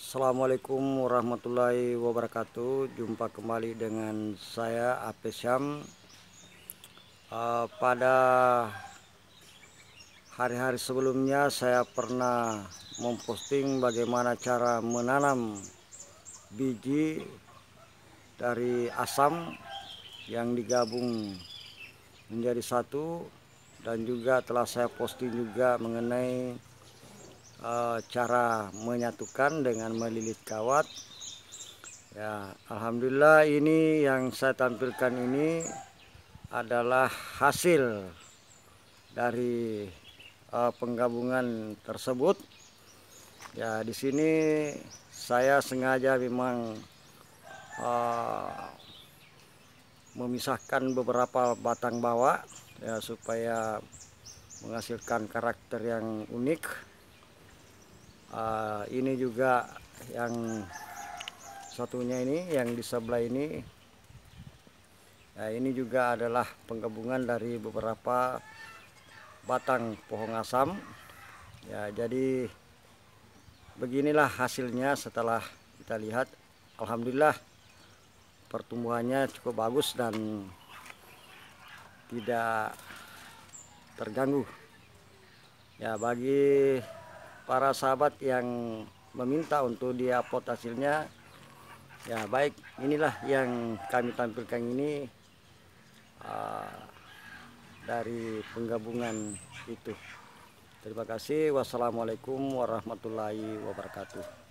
Assalamualaikum warahmatullahi wabarakatuh Jumpa kembali dengan saya Apesyam Syam ah, Pada hari-hari sebelumnya saya pernah memposting bagaimana cara menanam biji dari asam yang digabung menjadi satu dan juga telah saya posting juga mengenai Eh, cara menyatukan dengan melilit kawat ya Alhamdulillah ini yang saya tampilkan ini adalah hasil dari uh, penggabungan tersebut ya di sini saya sengaja memang uh, memisahkan beberapa batang bawah ya supaya menghasilkan karakter yang unik uh, ini juga yang satunya ini yang di sebelah ini nah, ini juga adalah penggabungan dari beberapa batang pohon asam ya jadi beginilah hasilnya setelah kita lihat Alhamdulillah pertumbuhannya cukup bagus dan tidak terganggu ya bagi para sahabat yang meminta untuk dia upload hasilnya ya baik inilah yang kami tampilkan ini uh, dari penggabungan itu terima kasih wassalamualaikum warahmatullahi wabarakatuh